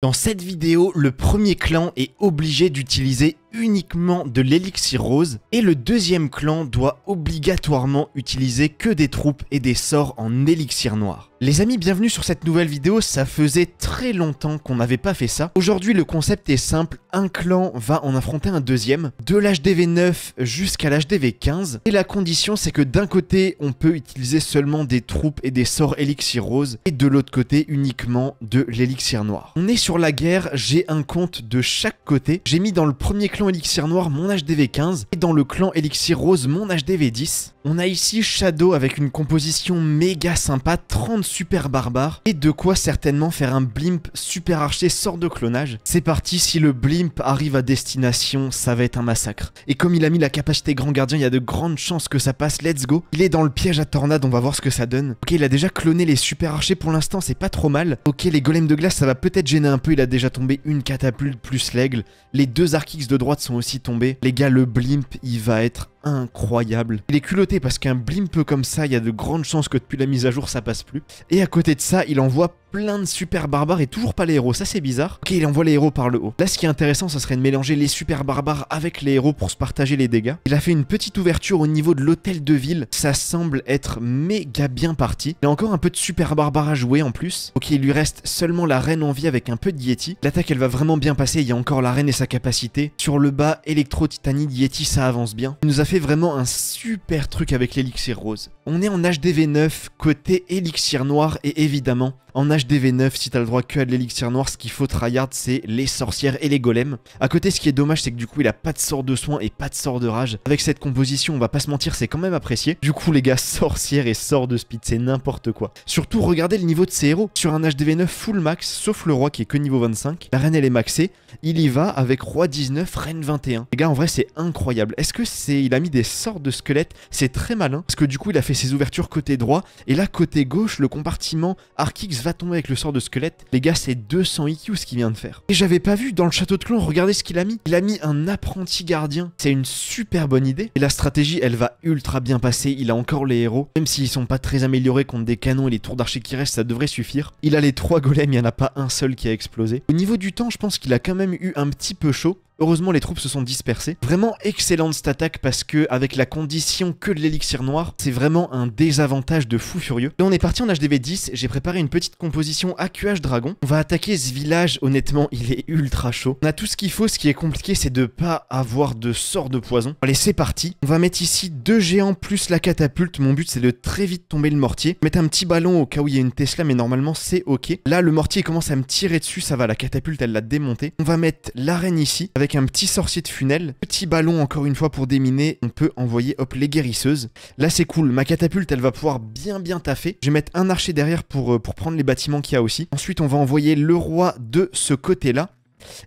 Dans cette vidéo, le premier clan est obligé d'utiliser uniquement de l'élixir rose et le deuxième clan doit obligatoirement utiliser que des troupes et des sorts en élixir noir. Les amis, bienvenue sur cette nouvelle vidéo, ça faisait très longtemps qu'on n'avait pas fait ça. Aujourd'hui, le concept est simple, un clan va en affronter un deuxième, de l'HDV 9 jusqu'à l'HDV 15, et la condition c'est que d'un côté, on peut utiliser seulement des troupes et des sorts élixir rose, et de l'autre côté, uniquement de l'élixir noir. On est sur la guerre, j'ai un compte de chaque côté, j'ai mis dans le premier clan clan Elixir Noir, mon HDV15, et dans le clan Elixir Rose, mon HDV10. On a ici Shadow avec une composition méga sympa, 30 super barbares, et de quoi certainement faire un blimp super archer sort de clonage. C'est parti, si le blimp arrive à destination, ça va être un massacre. Et comme il a mis la capacité grand gardien, il y a de grandes chances que ça passe, let's go. Il est dans le piège à tornade, on va voir ce que ça donne. Ok, il a déjà cloné les super archers pour l'instant, c'est pas trop mal. Ok, les golems de glace, ça va peut-être gêner un peu, il a déjà tombé une catapulte plus l'aigle. Les deux archix de droite sont aussi tombés. Les gars, le blimp, il va être incroyable. Il est culotté parce qu'un blimp comme ça, il y a de grandes chances que depuis la mise à jour, ça passe plus. Et à côté de ça, il envoie plein de super barbares et toujours pas les héros, ça c'est bizarre. Ok, il envoie les héros par le haut. Là, ce qui est intéressant, ça serait de mélanger les super barbares avec les héros pour se partager les dégâts. Il a fait une petite ouverture au niveau de l'hôtel de ville, ça semble être méga bien parti. Il a encore un peu de super barbares à jouer en plus. Ok, il lui reste seulement la reine en vie avec un peu de Yeti. L'attaque, elle va vraiment bien passer, il y a encore la reine et sa capacité. Sur le bas, électro titani Yeti, ça avance bien. Il nous a fait vraiment un super truc avec l'élixir rose. On est en HDV 9 côté élixir noir et évidemment en HDV 9 si t'as le droit que à de l'élixir noir ce qu'il faut tryhard c'est les sorcières et les golems. À côté ce qui est dommage c'est que du coup il a pas de sort de soin et pas de sort de rage. Avec cette composition on va pas se mentir c'est quand même apprécié. Du coup les gars sorcières et sort de speed c'est n'importe quoi. Surtout regardez le niveau de ses héros. Sur un HDV 9 full max sauf le roi qui est que niveau 25. La reine elle est maxée. Il y va avec roi 19, reine 21. Les gars en vrai c'est incroyable. Est-ce que c'est a mis des sorts de squelettes. C'est très malin, parce que du coup, il a fait ses ouvertures côté droit. Et là, côté gauche, le compartiment Arkix va tomber avec le sort de squelette. Les gars, c'est 200 IQ ce qu'il vient de faire. Et j'avais pas vu dans le château de clan, regardez ce qu'il a mis. Il a mis un apprenti gardien. C'est une super bonne idée. Et la stratégie, elle va ultra bien passer. Il a encore les héros. Même s'ils sont pas très améliorés contre des canons et les tours d'archer qui restent, ça devrait suffire. Il a les trois golems, il y en a pas un seul qui a explosé. Au niveau du temps, je pense qu'il a quand même eu un petit peu chaud. Heureusement, les troupes se sont dispersées. Vraiment excellente cette attaque parce que, avec la condition que de l'élixir noir, c'est vraiment un désavantage de fou furieux. Là, on est parti en HDV 10. J'ai préparé une petite composition QH dragon. On va attaquer ce village. Honnêtement, il est ultra chaud. On a tout ce qu'il faut. Ce qui est compliqué, c'est de pas avoir de sort de poison. Allez, c'est parti. On va mettre ici deux géants plus la catapulte. Mon but, c'est de très vite tomber le mortier. Mettre un petit ballon au cas où il y a une Tesla, mais normalement, c'est ok. Là, le mortier commence à me tirer dessus. Ça va, la catapulte, elle l'a démonté. On va mettre l'arène ici avec un petit sorcier de funnel, petit ballon encore une fois pour déminer, on peut envoyer hop les guérisseuses. Là c'est cool, ma catapulte elle va pouvoir bien bien taffer. Je vais mettre un archer derrière pour, euh, pour prendre les bâtiments qu'il y a aussi. Ensuite on va envoyer le roi de ce côté là.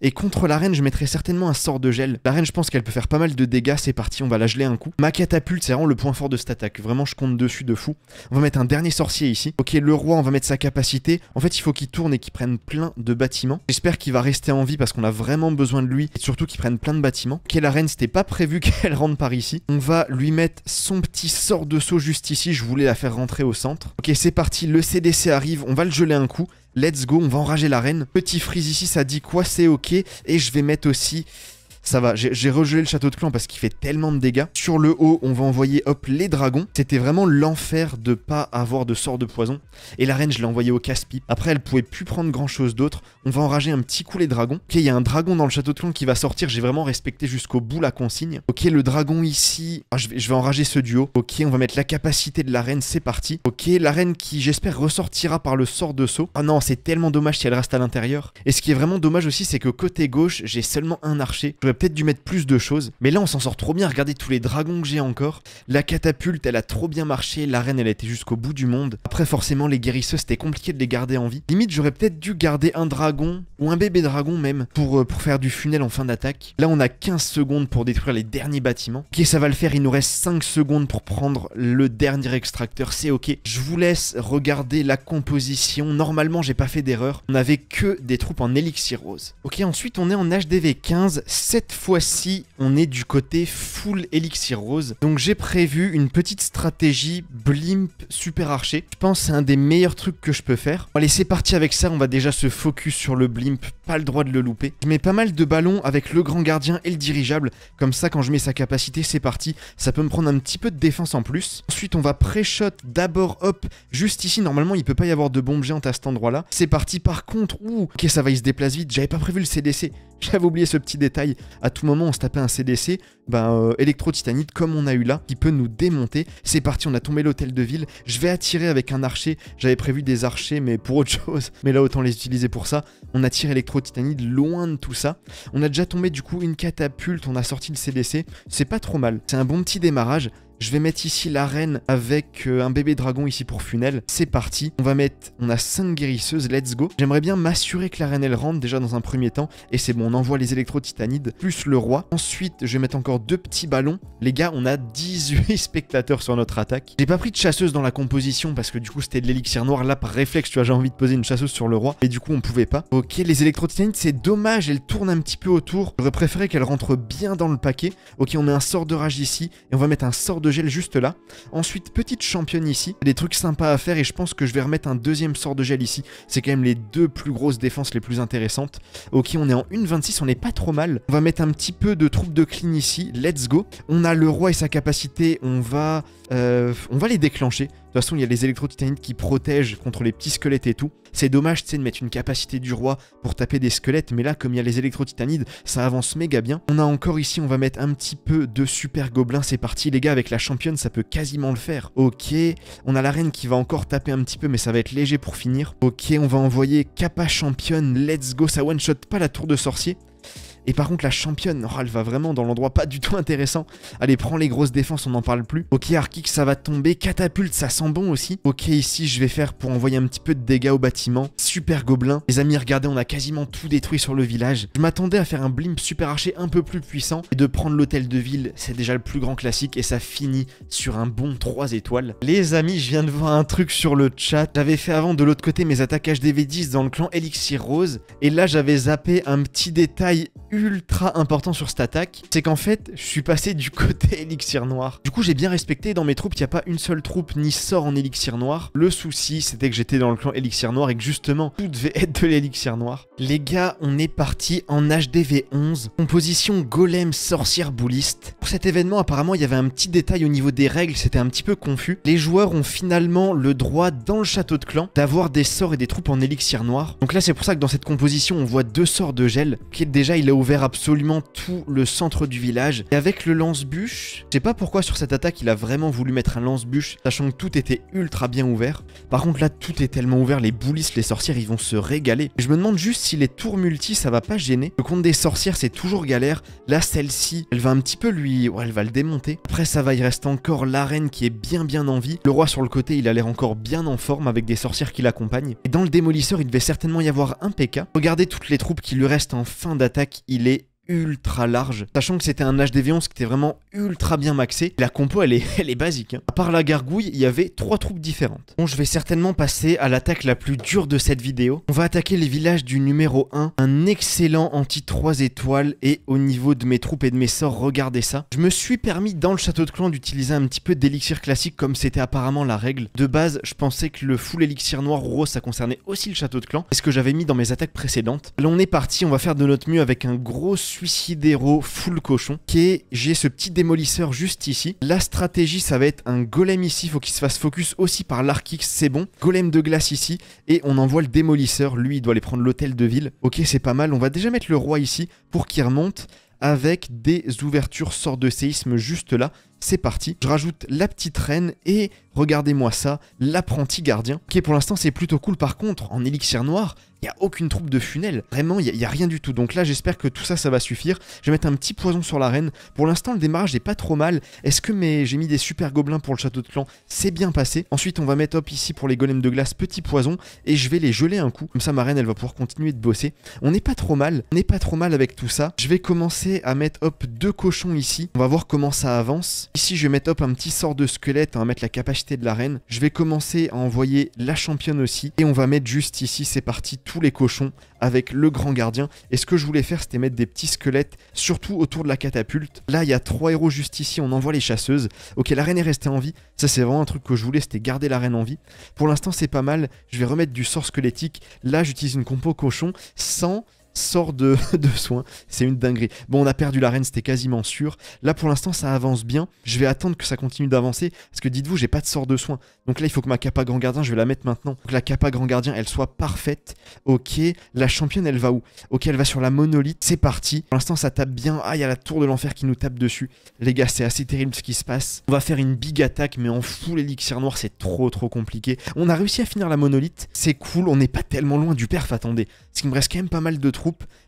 Et contre la reine, je mettrais certainement un sort de gel. La reine, je pense qu'elle peut faire pas mal de dégâts, c'est parti, on va la geler un coup. Ma catapulte, c'est vraiment le point fort de cette attaque. Vraiment, je compte dessus de fou. On va mettre un dernier sorcier ici. Ok, le roi, on va mettre sa capacité. En fait, il faut qu'il tourne et qu'il prenne plein de bâtiments. J'espère qu'il va rester en vie parce qu'on a vraiment besoin de lui. Et surtout qu'il prenne plein de bâtiments. Ok, la reine, c'était pas prévu qu'elle rentre par ici. On va lui mettre son petit sort de saut juste ici. Je voulais la faire rentrer au centre. Ok, c'est parti, le CDC arrive, on va le geler un coup. Let's go, on va enrager l'arène. Petit freeze ici, ça dit quoi C'est ok. Et je vais mettre aussi ça va. J'ai rejoué le château de clan parce qu'il fait tellement de dégâts. Sur le haut, on va envoyer hop les dragons. C'était vraiment l'enfer de pas avoir de sort de poison. Et la reine, je l'ai envoyé au casse Après, elle pouvait plus prendre grand chose d'autre. On va enrager un petit coup les dragons. Ok, il y a un dragon dans le château de clan qui va sortir. J'ai vraiment respecté jusqu'au bout la consigne. Ok, le dragon ici. Ah, je, vais, enrager ce duo. Ok, on va mettre la capacité de la reine. C'est parti. Ok, la reine qui, j'espère, ressortira par le sort de saut. Ah non, c'est tellement dommage si elle reste à l'intérieur. Et ce qui est vraiment dommage aussi, c'est que côté gauche, j'ai seulement un archer peut-être dû mettre plus de choses. Mais là, on s'en sort trop bien. Regardez tous les dragons que j'ai encore. La catapulte, elle a trop bien marché. L'arène, elle a été jusqu'au bout du monde. Après, forcément, les guérisseurs, c'était compliqué de les garder en vie. Limite, j'aurais peut-être dû garder un dragon ou un bébé dragon même pour, euh, faire du funnel en fin d'attaque. Là, on a 15 secondes pour détruire les derniers bâtiments. Ok, ça va le faire. Il nous reste 5 secondes pour prendre le dernier extracteur. C'est ok. Je vous laisse regarder la composition. Normalement, j'ai pas fait d'erreur. On avait que des troupes en élixir rose. Ok, ensuite, on est en HDV 15, cette fois-ci, on est du côté full Elixir rose. Donc j'ai prévu une petite stratégie blimp super archer. Je pense que c'est un des meilleurs trucs que je peux faire. Allez, c'est parti avec ça. On va déjà se focus sur le blimp. Pas le droit de le louper. Je mets pas mal de ballons avec le grand gardien et le dirigeable. Comme ça, quand je mets sa capacité, c'est parti. Ça peut me prendre un petit peu de défense en plus. Ensuite, on va pré-shot d'abord hop juste ici. Normalement, il peut pas y avoir de bombe géante à cet endroit-là. C'est parti. Par contre, ouh, ok, ça va, il se déplace vite. J'avais pas prévu le CDC. J'avais oublié ce petit détail à tout moment on se tapait un CDC, ben euh, électro titanide comme on a eu là, qui peut nous démonter. C'est parti, on a tombé l'hôtel de ville. Je vais attirer avec un archer. J'avais prévu des archers, mais pour autre chose. Mais là, autant les utiliser pour ça. On attire électro titanide loin de tout ça. On a déjà tombé du coup une catapulte, on a sorti le CDC. C'est pas trop mal. C'est un bon petit démarrage. Je vais mettre ici la reine avec euh, un bébé dragon ici pour funnel. C'est parti. On va mettre... On a 5 guérisseuses. Let's go. J'aimerais bien m'assurer que la reine, elle rentre déjà dans un premier temps. Et c'est bon, on envoie les électro-titanides plus le roi. Ensuite, je vais mettre encore deux petits ballons. Les gars, on a 18 spectateurs sur notre attaque. J'ai pas pris de chasseuse dans la composition parce que du coup, c'était de l'élixir noir. Là, par réflexe, tu vois, j'ai envie de poser une chasseuse sur le roi. Mais du coup, on pouvait pas. Ok, les électro-titanides, c'est dommage. Elle tourne un petit peu autour. J'aurais préféré qu'elle rentre bien dans le paquet. Ok, on met un sort de rage ici. Et on va mettre un sort de gel juste là. Ensuite, petite championne ici. Des trucs sympas à faire et je pense que je vais remettre un deuxième sort de gel ici. C'est quand même les deux plus grosses défenses les plus intéressantes. Ok, on est en 26. on n'est pas trop mal. On va mettre un petit peu de troupes de clean ici. Let's go. On a le roi et sa capacité. On va, euh, on va les déclencher. De toute façon, il y a les électro-titanides qui protègent contre les petits squelettes et tout. C'est dommage, tu sais, de mettre une capacité du roi pour taper des squelettes, mais là, comme il y a les électro-titanides, ça avance méga bien. On a encore ici, on va mettre un petit peu de super gobelins, c'est parti. Les gars, avec la championne, ça peut quasiment le faire. Ok, on a la reine qui va encore taper un petit peu, mais ça va être léger pour finir. Ok, on va envoyer Kappa championne, let's go, ça one-shot pas la tour de sorcier. Et par contre, la championne, elle va vraiment dans l'endroit pas du tout intéressant. Allez, prends les grosses défenses, on n'en parle plus. Ok, Arkik, ça va tomber. Catapulte, ça sent bon aussi. Ok, ici, je vais faire pour envoyer un petit peu de dégâts au bâtiment. Super gobelin. Les amis, regardez, on a quasiment tout détruit sur le village. Je m'attendais à faire un blimp super archer un peu plus puissant et de prendre l'hôtel de ville. C'est déjà le plus grand classique et ça finit sur un bon 3 étoiles. Les amis, je viens de voir un truc sur le chat. J'avais fait avant de l'autre côté mes attaques HDV10 dans le clan Elixir Rose. Et là, j'avais zappé un petit détail ultra important sur cette attaque, c'est qu'en fait, je suis passé du côté élixir noir. Du coup, j'ai bien respecté, dans mes troupes, il n'y a pas une seule troupe ni sort en élixir noir. Le souci, c'était que j'étais dans le clan élixir noir et que justement, tout devait être de l'élixir noir. Les gars, on est parti en HDV11, composition golem sorcière bouliste. Pour cet événement, apparemment, il y avait un petit détail au niveau des règles, c'était un petit peu confus. Les joueurs ont finalement le droit, dans le château de clan, d'avoir des sorts et des troupes en élixir noir. Donc là, c'est pour ça que dans cette composition, on voit deux sorts de gel, qui est déjà, il a ouvert absolument tout le centre du village. Et avec le lance-bûche, je sais pas pourquoi sur cette attaque il a vraiment voulu mettre un lance-bûche, sachant que tout était ultra bien ouvert. Par contre là, tout est tellement ouvert, les boulisses, les sorcières, ils vont se régaler. Je me demande juste si les tours multi, ça va pas gêner. Le compte des sorcières, c'est toujours galère. Là, celle-ci, elle va un petit peu lui... Ouais, elle va le démonter. Après ça va, il reste encore l'arène qui est bien bien en vie. Le roi sur le côté, il a l'air encore bien en forme avec des sorcières qui l'accompagnent. Et dans le démolisseur, il devait certainement y avoir un PK. Regardez toutes les troupes qui lui restent en fin d'attaque il est ultra large, sachant que c'était un âge 11 qui était vraiment ultra bien maxé. La compo, elle est, est basique. Hein. À part la gargouille, il y avait trois troupes différentes. Bon, je vais certainement passer à l'attaque la plus dure de cette vidéo. On va attaquer les villages du numéro 1, un excellent anti 3 étoiles, et au niveau de mes troupes et de mes sorts, regardez ça. Je me suis permis dans le château de clan d'utiliser un petit peu d'élixir classique comme c'était apparemment la règle. De base, je pensais que le full élixir noir rose, ça concernait aussi le château de clan, c'est ce que j'avais mis dans mes attaques précédentes. Là, on est parti, on va faire de notre mieux avec un gros Suicidero full cochon, qui j'ai ce petit démolisseur juste ici. La stratégie, ça va être un golem ici, faut qu'il se fasse focus aussi par larc c'est bon. Golem de glace ici, et on envoie le démolisseur, lui, il doit aller prendre l'hôtel de ville. Ok, c'est pas mal, on va déjà mettre le roi ici pour qu'il remonte avec des ouvertures sort de séisme juste là. C'est parti, je rajoute la petite reine et regardez-moi ça, l'apprenti gardien. Ok, pour l'instant c'est plutôt cool par contre, en élixir noir, il n'y a aucune troupe de funnel. Vraiment, il n'y a, rien du tout. Donc là, j'espère que tout ça, ça va suffire. Je vais mettre un petit poison sur la reine. Pour l'instant, le démarrage n'est pas trop mal. Est-ce que mes... j'ai mis des super gobelins pour le château de clan C'est bien passé. Ensuite, on va mettre hop ici pour les golems de glace, petit poison. Et je vais les geler un coup. Comme ça, ma reine, elle va pouvoir continuer de bosser. On n'est pas trop mal. On n'est pas trop mal avec tout ça. Je vais commencer à mettre hop deux cochons ici. On va voir comment ça avance. Ici, je vais mettre hop un petit sort de squelette. On hein, mettre la capacité de la reine. Je vais commencer à envoyer la championne aussi. Et on va mettre juste ici, c'est parti, tout les cochons avec le grand gardien. Et ce que je voulais faire, c'était mettre des petits squelettes, surtout autour de la catapulte. Là, il y a trois héros juste ici on envoie les chasseuses. Ok, la reine est restée en vie. Ça, c'est vraiment un truc que je voulais, c'était garder la reine en vie. Pour l'instant, c'est pas mal. Je vais remettre du sort squelettique. Là, j'utilise une compo cochon sans sort de, soins. C'est une dinguerie. Bon, on a perdu la reine, c'était quasiment sûr. Là, pour l'instant, ça avance bien. Je vais attendre que ça continue d'avancer. Parce que dites-vous, j'ai pas de sort de soins. Donc là, il faut que ma capa grand gardien, je vais la mettre maintenant. Donc la capa grand gardien, elle soit parfaite. Ok. La championne, elle va où Ok, elle va sur la monolithe. C'est parti. Pour l'instant, ça tape bien. Ah, il y a la tour de l'enfer qui nous tape dessus. Les gars, c'est assez terrible ce qui se passe. On va faire une big attaque, mais en fou l'élixir noir, c'est trop trop compliqué. On a réussi à finir la monolithe. C'est cool. On n'est pas tellement loin du perf, attendez. ce qui me reste quand même pas mal de trucs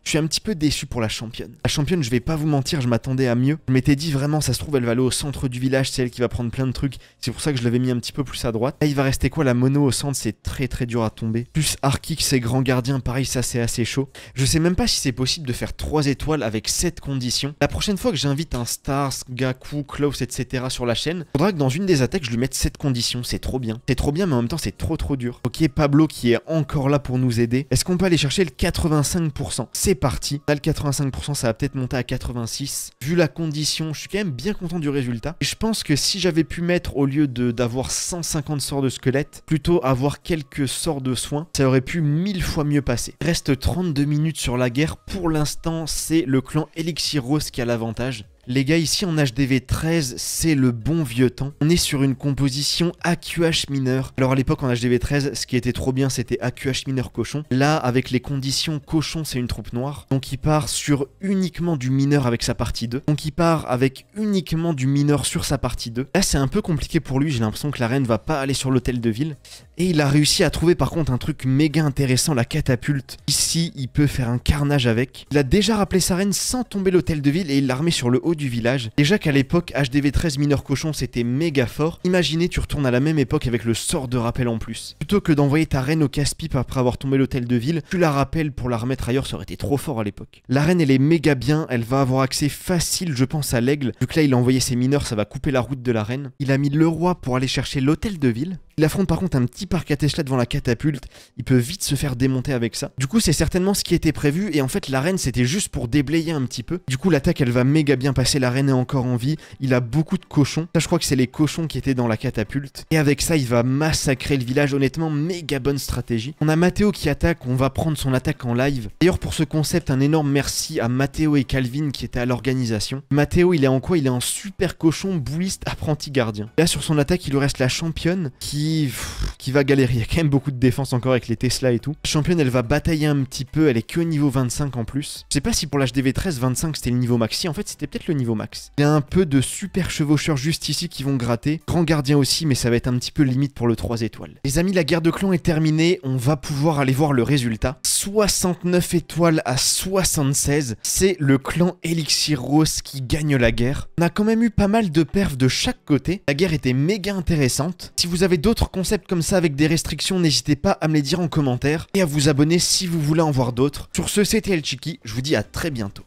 je suis un petit peu déçu pour la championne. La championne, je vais pas vous mentir, je m'attendais à mieux. Je m'étais dit vraiment, ça se trouve, elle va aller au centre du village, c'est elle qui va prendre plein de trucs. C'est pour ça que je l'avais mis un petit peu plus à droite. Et il va rester quoi La mono au centre, c'est très très dur à tomber. Plus Arkix c'est grand gardien, pareil, ça c'est assez chaud. Je sais même pas si c'est possible de faire 3 étoiles avec cette condition. La prochaine fois que j'invite un Stars, Gaku, Klaus, etc. sur la chaîne, faudra que dans une des attaques, je lui mette cette condition C'est trop bien. C'est trop bien, mais en même temps, c'est trop trop dur. Ok, Pablo qui est encore là pour nous aider. Est-ce qu'on peut aller chercher le 85% c'est parti. Là, le 85%, ça va peut-être monter à 86. Vu la condition, je suis quand même bien content du résultat. Et je pense que si j'avais pu mettre, au lieu d'avoir 150 sorts de squelette, plutôt avoir quelques sorts de soins, ça aurait pu mille fois mieux passer. Reste 32 minutes sur la guerre. Pour l'instant, c'est le clan Elixir Rose qui a l'avantage. Les gars, ici en HDV 13, c'est le bon vieux temps. On est sur une composition AQH mineur. Alors à l'époque en HDV 13, ce qui était trop bien, c'était AQH mineur cochon. Là, avec les conditions cochon, c'est une troupe noire. Donc il part sur uniquement du mineur avec sa partie 2. Donc il part avec uniquement du mineur sur sa partie 2. Là, c'est un peu compliqué pour lui. J'ai l'impression que la reine va pas aller sur l'hôtel de ville. Et il a réussi à trouver par contre un truc méga intéressant, la catapulte. Ici, il peut faire un carnage avec. Il a déjà rappelé sa reine sans tomber l'hôtel de ville et il l'a remis sur le haut du village. Déjà qu'à l'époque, HDV 13 mineur cochon, c'était méga fort. Imaginez, tu retournes à la même époque avec le sort de rappel en plus. Plutôt que d'envoyer ta reine au casse-pipe après avoir tombé l'hôtel de ville, tu la rappelles pour la remettre ailleurs, ça aurait été trop fort à l'époque. La reine, elle est méga bien, elle va avoir accès facile, je pense, à l'aigle. Vu que là, il a envoyé ses mineurs, ça va couper la route de la reine. Il a mis le roi pour aller chercher l'hôtel de ville. Il affronte par contre un petit parc à Tesla devant la catapulte, il peut vite se faire démonter avec ça. Du coup, c'est certainement ce qui était prévu, et en fait, L'arène c'était juste pour déblayer un petit peu. Du coup, l'attaque, elle va méga bien passer, la reine est encore en vie, il a beaucoup de cochons. Ça, je crois que c'est les cochons qui étaient dans la catapulte. Et avec ça, il va massacrer le village, honnêtement, méga bonne stratégie. On a Matteo qui attaque, on va prendre son attaque en live. D'ailleurs, pour ce concept, un énorme merci à Matteo et Calvin qui étaient à l'organisation. Matteo, il est en quoi Il est en super cochon, bouliste, apprenti gardien. Là, sur son attaque, il lui reste la championne qui qui, va galérer. Il y a quand même beaucoup de défense encore avec les Tesla et tout. La championne, elle va batailler un petit peu. Elle est que niveau 25 en plus. Je sais pas si pour l'HDV 13, 25 c'était le niveau maxi. en fait, c'était peut-être le niveau max. Il y a un peu de super chevaucheurs juste ici qui vont gratter. Grand gardien aussi, mais ça va être un petit peu limite pour le 3 étoiles. Les amis, la guerre de clans est terminée. On va pouvoir aller voir le résultat. 69 étoiles à 76. C'est le clan Elixir Rose qui gagne la guerre. On a quand même eu pas mal de perfs de chaque côté. La guerre était méga intéressante. Si vous avez d'autres d'autres concepts comme ça avec des restrictions, n'hésitez pas à me les dire en commentaire et à vous abonner si vous voulez en voir d'autres. Sur ce, c'était El Chiki, je vous dis à très bientôt.